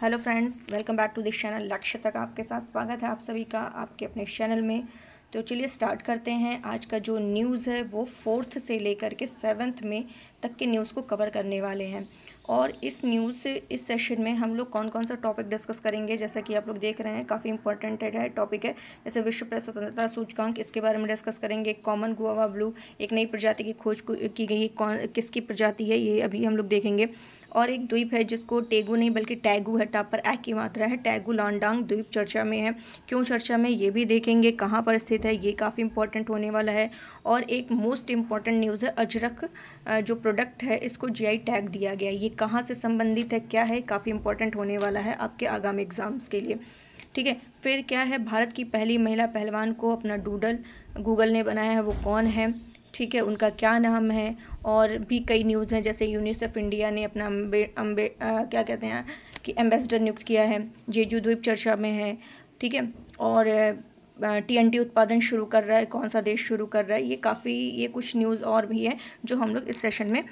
hello friends welcome back to this channel लक्ष्य तक आपके साथ स्वागत है आप सभी का आपके अपने चैनल में तो चलिए स्टार्ट करते हैं आज का जो न्यूज़ है वो फोर्थ से लेकर के सेवन्थ में तक के न्यूज़ को कवर करने वाले हैं और इस न्यूज़ से इस सेशन में हम लोग कौन कौन सा टॉपिक डिस्कस करेंगे जैसा कि आप लोग देख रहे हैं काफ़ी इंपॉर्टेंट है टॉपिक है जैसे विश्व प्रेस स्वतंत्रता सूचकांक इसके बारे में डिस्कस करेंगे कॉमन गुआवा ब्लू एक नई प्रजाति की खोज की गई कौन किसकी प्रजाति है ये अभी हम लोग देखेंगे और एक द्वीप है जिसको टेगू नहीं बल्कि टैगू है टाप पर की मात्रा है टैगू लॉन्डांग द्वीप चर्चा में है क्यों चर्चा में ये भी देखेंगे कहाँ पर स्थित है ये काफ़ी इंपॉर्टेंट होने वाला है और एक मोस्ट इम्पॉर्टेंट न्यूज़ है अजरक जो प्रोडक्ट है इसको जी टैग दिया गया है ये कहाँ से संबंधित है क्या है काफ़ी इंपॉर्टेंट होने वाला है आपके आगामी एग्ज़ाम्स के लिए ठीक है फिर क्या है भारत की पहली महिला पहलवान को अपना डूडल गूगल ने बनाया है वो कौन है ठीक है उनका क्या नाम है और भी कई न्यूज़ हैं जैसे यूनिसेफ इंडिया ने अपना अम्बे अम्बे आ, क्या कहते हैं कि एम्बेसडर नियुक्त किया है जेजू द्वीप चर्चा में है ठीक है और टीएनटी उत्पादन शुरू कर रहा है कौन सा देश शुरू कर रहा है ये काफ़ी ये कुछ न्यूज़ और भी है जो हम लोग इस सेशन में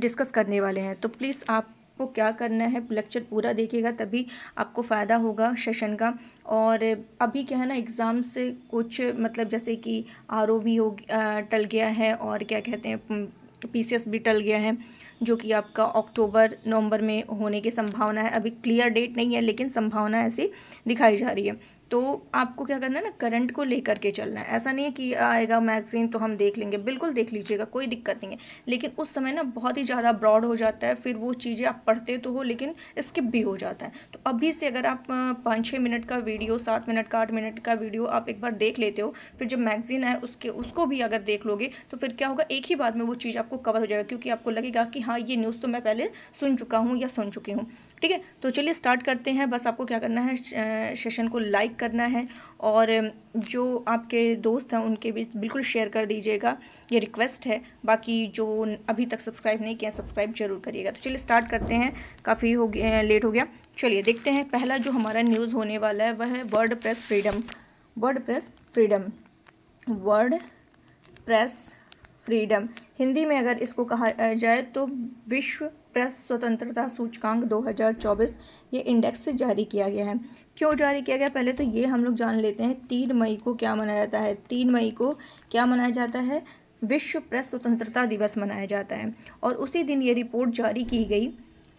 डिस्कस करने वाले हैं तो प्लीज़ आपको क्या करना है लेक्चर पूरा देखिएगा तभी आपको फ़ायदा होगा सेशन का और अभी क्या है ना एग्ज़ाम से कुछ मतलब जैसे कि आर ओ भी हो टल गया है और क्या कहते हैं पीसीएस भी टल गया है जो कि आपका अक्टूबर नवंबर में होने की संभावना है अभी क्लियर डेट नहीं है लेकिन संभावना ऐसी दिखाई जा रही है तो आपको क्या करना है ना करंट को लेकर के चलना है ऐसा नहीं है कि आएगा मैगजीन तो हम देख लेंगे बिल्कुल देख लीजिएगा कोई दिक्कत नहीं है लेकिन उस समय ना बहुत ही ज़्यादा ब्रॉड हो जाता है फिर वो चीज़ें आप पढ़ते तो हो लेकिन स्किप भी हो जाता है तो अभी से अगर आप पाँच छः मिनट का वीडियो सात मिनट का आठ मिनट का वीडियो आप एक बार देख लेते हो फिर जब मैगजीन है उसके उसको भी अगर देख लोगे तो फिर क्या होगा एक ही बार में वो चीज़ आपको कवर हो जाएगा क्योंकि आपको लगेगा कि हाँ ये न्यूज़ तो मैं पहले सुन चुका हूँ या सुन चुकी हूँ ठीक है तो चलिए स्टार्ट करते हैं बस आपको क्या करना है सेशन को लाइक करना है और जो आपके दोस्त हैं उनके बीच बिल्कुल शेयर कर दीजिएगा ये रिक्वेस्ट है बाकी जो अभी तक सब्सक्राइब नहीं किया सब्सक्राइब जरूर करिएगा तो चलिए स्टार्ट करते हैं काफ़ी हो गया लेट हो गया चलिए देखते हैं पहला जो हमारा न्यूज़ होने वाला है वह है word press freedom word press freedom word press freedom Hindi में अगर इसको कहा जाए तो विश्व प्रेस स्वतंत्रता सूचकांक 2024 ये इंडेक्स जारी किया गया है क्यों जारी किया गया पहले तो ये हम लोग जान लेते हैं तीन मई को क्या मनाया जाता है तीन मई को क्या मनाया जाता है विश्व प्रेस स्वतंत्रता दिवस मनाया जाता है और उसी दिन ये रिपोर्ट जारी की गई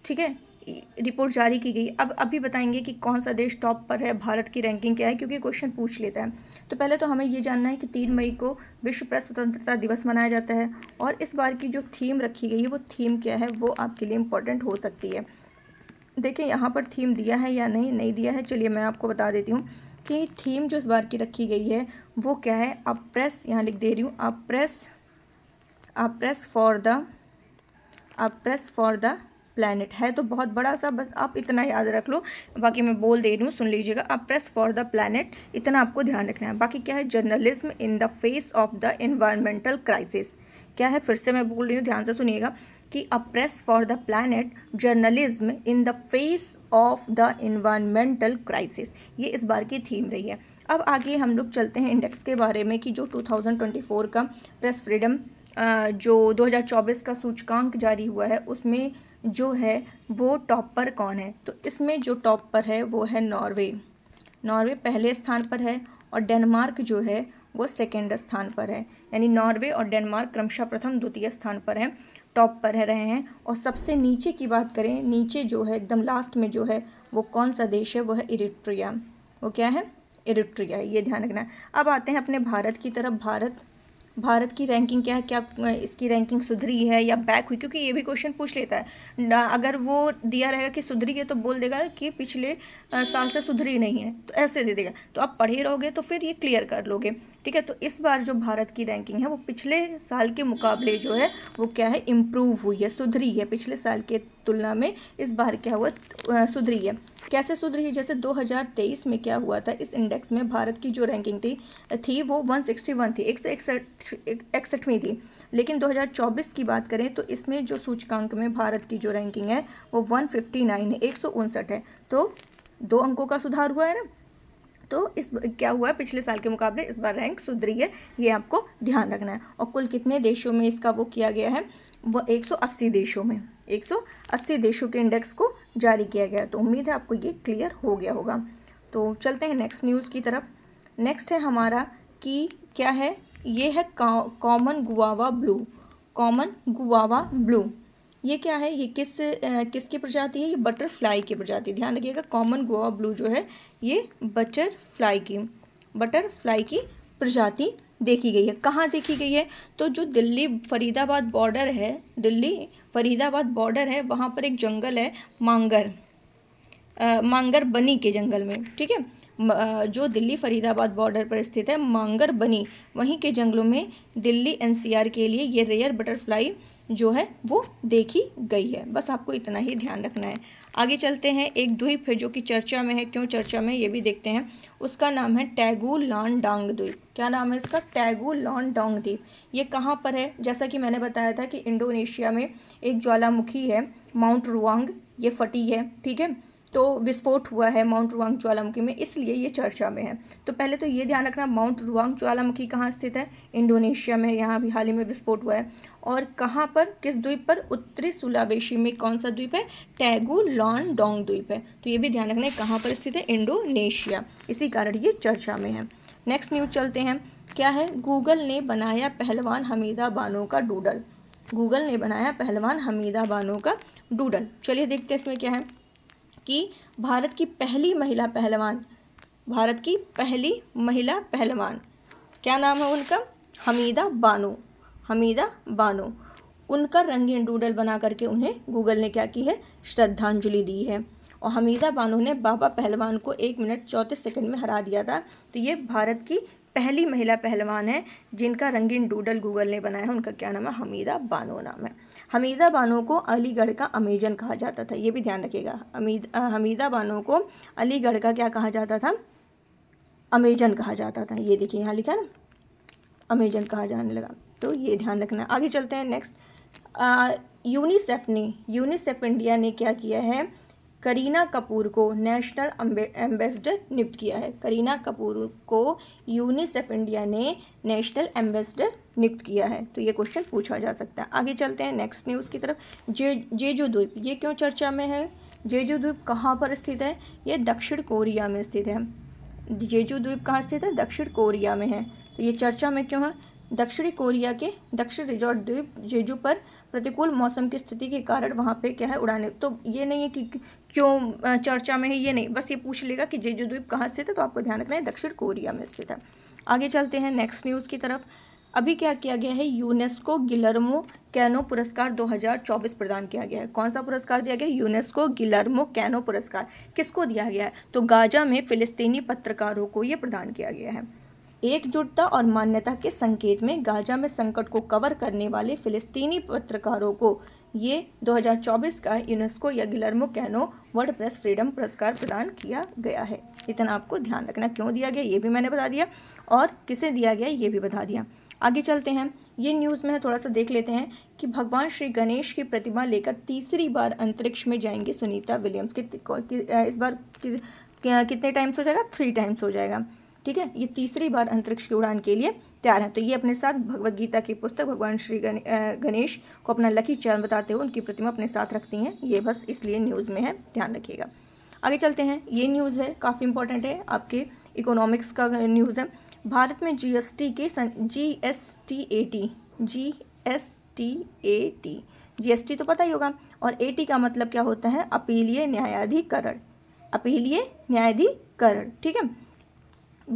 ठीक है रिपोर्ट जारी की गई अब अभी बताएंगे कि कौन सा देश टॉप पर है भारत की रैंकिंग क्या है क्योंकि क्वेश्चन पूछ लेता है तो पहले तो हमें ये जानना है कि तीन मई को विश्व प्रेस स्वतंत्रता दिवस मनाया जाता है और इस बार की जो थीम रखी गई है वो थीम क्या है वो आपके लिए इम्पोर्टेंट हो सकती है देखिए यहाँ पर थीम दिया है या नहीं नहीं दिया है चलिए मैं आपको बता देती हूँ कि थीम जो इस बार की रखी गई है वो क्या है आप प्रेस यहाँ लिख दे रही हूँ आप प्रेस आप प्रेस फॉर द आप प्रेस फॉर द प्लानट है तो बहुत बड़ा सा बस आप इतना याद रख लो बाकी मैं बोल दे रही हूँ सुन लीजिएगा आप प्रेस फॉर द प्लानट इतना आपको ध्यान रखना है बाकी क्या है journalism in the face of the environmental crisis क्या है फिर से मैं बोल रही हूँ ध्यान से सुनिएगा कि uh press for the planet journalism in the face of the environmental crisis ये इस बार की थीम रही है अब आगे हम लोग चलते हैं इंडेक्स के बारे में कि जो 2024 का प्रेस फ्रीडम जो 2024 का सूचकांक जारी हुआ है उसमें जो है वो टॉप पर कौन है तो इसमें जो टॉप पर है वो है नॉर्वे नॉर्वे पहले स्थान पर है और डेनमार्क जो है वो सेकेंड स्थान पर है यानी नॉर्वे और डेनमार्क क्रमशः प्रथम द्वितीय स्थान पर है टॉप पर रह रहे हैं और सबसे नीचे की बात करें नीचे जो है एकदम लास्ट में जो है वो कौन सा देश है वो है इरिट्रिया वो क्या है इरिट्रिया ये ध्यान रखना अब आते हैं अपने भारत की तरफ भारत भारत की रैंकिंग क्या है क्या इसकी रैंकिंग सुधरी है या बैक हुई क्योंकि ये भी क्वेश्चन पूछ लेता है अगर वो दिया रहेगा कि सुधरी है तो बोल देगा कि पिछले साल से सुधरी नहीं है तो ऐसे दे देगा तो आप पढ़े रहोगे तो फिर ये क्लियर कर लोगे ठीक है तो इस बार जो भारत की रैंकिंग है वो पिछले साल के मुकाबले जो है वो क्या है इम्प्रूव हुई है सुधरी है पिछले साल के तुलना में इस बार क्या हुआ सुधरी है कैसे सुधरी है जैसे 2023 में क्या हुआ था इस इंडेक्स में भारत की जो रैंकिंग थी थी वो 161 थी एक सौ इकसठवीं थी लेकिन 2024 की बात करें तो इसमें जो सूचकांक में भारत की जो रैंकिंग है वो 159 है एक है तो दो अंकों का सुधार हुआ है ना तो इस क्या हुआ है पिछले साल के मुकाबले इस बार रैंक सुधरी है ये आपको ध्यान रखना है और कुल कितने देशों में इसका वो किया गया है वो 180 देशों में 180 देशों के इंडेक्स को जारी किया गया तो उम्मीद है आपको ये क्लियर हो गया होगा तो चलते हैं नेक्स्ट न्यूज़ की तरफ नेक्स्ट है हमारा कि क्या है ये है common guava blue common guava blue ये क्या है ये किस किसकी प्रजाति है ये बटरफ्लाई की प्रजाति ध्यान रखिएगा कॉमन गुआवा ब्लू जो है ये बटरफ्लाई की बटरफ्लाई की प्रजाति देखी गई है कहाँ देखी गई है तो जो दिल्ली फरीदाबाद बॉर्डर है दिल्ली फरीदाबाद बॉर्डर है वहाँ पर एक जंगल है मांगर आ, मांगर बनी के जंगल में ठीक है जो दिल्ली फरीदाबाद बॉर्डर पर स्थित है मांगर बनी वहीं के जंगलों में दिल्ली एनसीआर के लिए ये रेयर बटरफ्लाई जो है वो देखी गई है बस आपको इतना ही ध्यान रखना है आगे चलते हैं एक द्वीप है जो कि चर्चा में है क्यों चर्चा में ये भी देखते हैं उसका नाम है टैगू लॉन डोंग द्वीप क्या नाम है इसका टैगू लॉन डोंग द्वीप ये कहाँ पर है जैसा कि मैंने बताया था कि इंडोनेशिया में एक ज्वालामुखी है माउंट रुआंग ये फटी है ठीक है तो विस्फोट हुआ है माउंट रुआंग ज्वालामुखी में इसलिए ये चर्चा में है तो पहले तो ये ध्यान रखना माउंट रुआंग ज्वालामुखी कहाँ स्थित है इंडोनेशिया में यहाँ भी हाल ही में विस्फोट हुआ है और कहाँ पर किस द्वीप पर उत्तरी सुलावेशी में कौन सा द्वीप है टैगू लॉन डोंग द्वीप है तो ये भी ध्यान रखना है कहाँ पर स्थित है इंडोनेशिया इसी कारण ये चर्चा में है नेक्स्ट न्यूज चलते हैं क्या है गूगल ने बनाया पहलवान हमीदा बानो का डूडल गूगल ने बनाया पहलवान हमीदा बानो का डूडल चलिए देखते हैं इसमें क्या है कि भारत की पहली महिला पहलवान भारत की पहली महिला पहलवान क्या नाम है उनका हमीदा बानो हमीदा बानो उनका रंगीन डूडल बना करके उन्हें गूगल ने क्या की है श्रद्धांजलि दी है और हमीदा बानो ने बाबा पहलवान को एक मिनट चौंतीस सेकंड में हरा दिया था तो ये भारत की पहली महिला पहलवान है जिनका रंगीन डूडल गूगल ने बनाया है उनका क्या नाम है हमीदा बानो नाम है हमीदा बानो को अलीगढ़ का अमेजन कहा जाता था ये भी ध्यान रखिएगा हमीदा बानो को अलीगढ़ का क्या कहा जाता था अमेजन कहा जाता था ये देखिए यहाँ लिखा ना अमेजन कहा जाने लगा तो ये ध्यान रखना आगे चलते हैं नेक्स्ट यूनिसेफ ने यूनिसेफ इंडिया ने क्या किया है करीना कपूर को नेशनल एम्बेसडर नियुक्त किया है करीना कपूर को यूनिसेफ इंडिया ने नेशनल एम्बेसडर नियुक्त किया है तो ये क्वेश्चन पूछा जा सकता है आगे चलते हैं नेक्स्ट न्यूज़ की तरफ जे जेजू द्वीप ये क्यों चर्चा में है जेजू द्वीप कहाँ पर स्थित है ये दक्षिण कोरिया में स्थित है जेजू द्वीप कहाँ स्थित है दक्षिण कोरिया में है तो ये चर्चा में क्यों है दक्षिणी कोरिया के दक्षिण रिजॉर्ट द्वीप जेजू पर प्रतिकूल मौसम की स्थिति के कारण वहाँ पे क्या है उड़ाने तो ये नहीं है कि क्यों चर्चा में है ये नहीं बस ये पूछ लेगा कि जेजू द्वीप कहाँ स्थित है तो आपको ध्यान रखना है दक्षिण कोरिया में स्थित है आगे चलते हैं नेक्स्ट न्यूज़ की तरफ अभी क्या किया गया है यूनेस्को गिलर्मो कैनो पुरस्कार 2024 प्रदान किया गया है कौन सा पुरस्कार दिया गया है यूनेस्को गिलर्मो कैनो पुरस्कार किसको दिया गया है तो गाजा में फिलिस्तीनी पत्रकारों को ये प्रदान किया गया है एकजुटता और मान्यता के संकेत में गाजा में संकट को कवर करने वाले फिलिस्तीनी पत्रकारों को ये 2024 का यूनेस्को या Guillermo Cano world press freedom पुरस्कार प्रदान किया गया है इतना आपको ध्यान रखना क्यों दिया गया ये भी मैंने बता दिया और किसे दिया गया ये भी बता दिया आगे चलते हैं ये न्यूज़ में थोड़ा सा देख लेते हैं कि भगवान श्री गणेश की प्रतिमा लेकर तीसरी बार अंतरिक्ष में जाएंगे सुनीता विलियम्स की इस बार कि, कितने टाइम्स हो जाएगा थ्री टाइम्स हो जाएगा ठीक है ये तीसरी बार अंतरिक्ष की उड़ान के लिए तैयार हैं तो ये अपने साथ भगवत गीता की पुस्तक भगवान श्री गणेश को अपना लकी चरण बताते हुए उनकी प्रतिमा अपने साथ रखती हैं ये बस इसलिए न्यूज़ में है ध्यान रखिएगा आगे चलते हैं ये न्यूज़ है काफ़ी इंपॉर्टेंट है आपके इकोनॉमिक्स का न्यूज़ है भारत में टी के G S T A T G S T A T G S T तो पता ही होगा और ए टी का मतलब क्या होता है अपीलीय न्यायाधिकरण अपीलीय न्यायाधिकरण ठीक है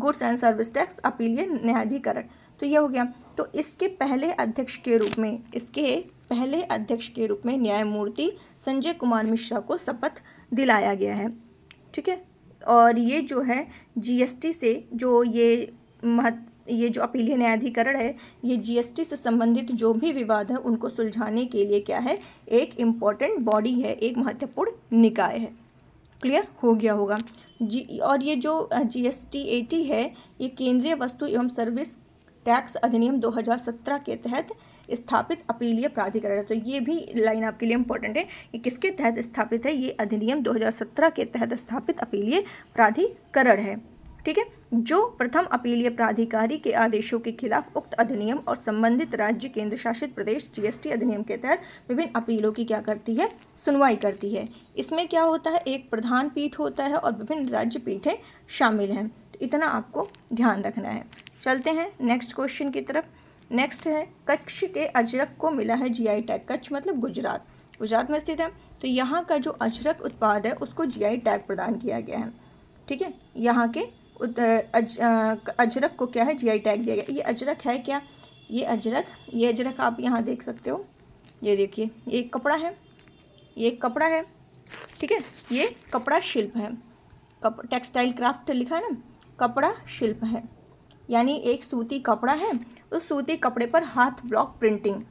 गुड्स एंड सर्विस टैक्स अपीलीय न्यायाधिकरण तो यह हो गया तो इसके पहले अध्यक्ष के रूप में इसके पहले अध्यक्ष के रूप में न्यायमूर्ति संजय कुमार मिश्रा को शपथ दिलाया गया है ठीक है और ये जो है जीएसटी से जो ये महत्व ये जो अपीलीय न्यायाधिकरण है ये जीएसटी से संबंधित जो भी विवाद है उनको सुलझाने के लिए क्या है एक इम्पॉर्टेंट बॉडी है एक महत्वपूर्ण निकाय है क्लियर हो गया होगा जी और ये जो G S T A T है ये केंद्रीय वस्तु एवं सर्विस टैक्स अधिनियम 2017 के तहत स्थापित अपीलीय प्राधिकरण है तो ये भी लाइन आपके लिए इंपॉर्टेंट है ये किसके तहत स्थापित है ये अधिनियम 2017 के तहत स्थापित अपीलीय प्राधिकरण है ठीक है जो प्रथम अपीलीय प्राधिकारी के आदेशों के खिलाफ उक्त अधिनियम और संबंधित राज्य केंद्र शासित प्रदेश जीएसटी अधिनियम के तहत विभिन्न अपीलों की क्या करती है सुनवाई करती है इसमें क्या होता है एक प्रधान पीठ होता है और विभिन्न राज्य पीठें शामिल हैं तो इतना आपको ध्यान रखना है चलते हैं नेक्स्ट क्वेश्चन की तरफ नेक्स्ट है कच्छ के अजरक को मिला है जी टैग कच्छ मतलब गुजरात गुजरात में स्थित है तो यहाँ का जो अजरक उत्पाद है उसको जी टैग प्रदान किया गया है ठीक है यहाँ के अज, अजरक को क्या है जीआई टैग दिया गया ये अजरक है क्या ये अजरक ये अजरक आप यहाँ देख सकते हो ये देखिए ये एक कपड़ा है ये एक कपड़ा है ठीक है ये कपड़ा शिल्प है कप टेक्सटाइल क्राफ्ट लिखा है ना कपड़ा शिल्प है यानी एक सूती कपड़ा है उस सूती कपड़े पर हाथ ब्लॉक प्रिंटिंग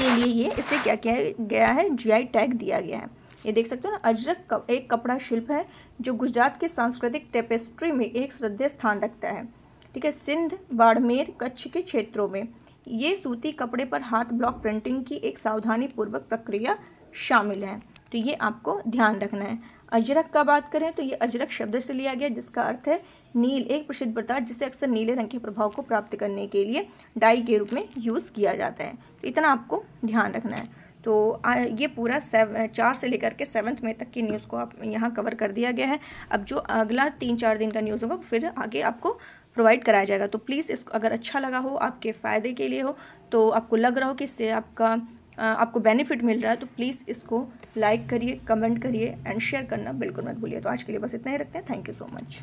के लिए ये इसे क्या किया गया है जीआई टैग दिया गया है ये देख सकते हो ना अजरक एक कपड़ा शिल्प है जो गुजरात के सांस्कृतिक टेपेस्ट्री में एक श्रद्धेय स्थान रखता है ठीक है सिंध बाड़मेर कच्छ के क्षेत्रों में ये सूती कपड़े पर हाथ ब्लॉक प्रिंटिंग की एक सावधानीपूर्वक प्रक्रिया शामिल है तो ये आपको ध्यान रखना है अजरक का बात करें तो ये अजरक शब्द से लिया गया जिसका अर्थ है नील एक प्रसिद्ध पदार्थ जिसे अक्सर नीले रंग के प्रभाव को प्राप्त करने के लिए डाई के रूप में यूज़ किया जाता है तो इतना आपको ध्यान रखना है तो ये पूरा सेव चार से लेकर के सेवन्थ मई तक की न्यूज़ को आप यहाँ कवर कर दिया गया है अब जो अगला तीन चार दिन का न्यूज़ होगा फिर आगे आपको प्रोवाइड कराया जाएगा तो प्लीज़ इसको अगर अच्छा लगा हो आपके फ़ायदे के लिए हो तो आपको लग रहा हो कि इससे आपका आपको बेनिफिट मिल रहा है तो प्लीज़ इसको लाइक करिए कमेंट करिए एंड शेयर करना बिल्कुल मत भूलिए तो आज के लिए बस इतना ही रखते हैं थैंक यू सो मच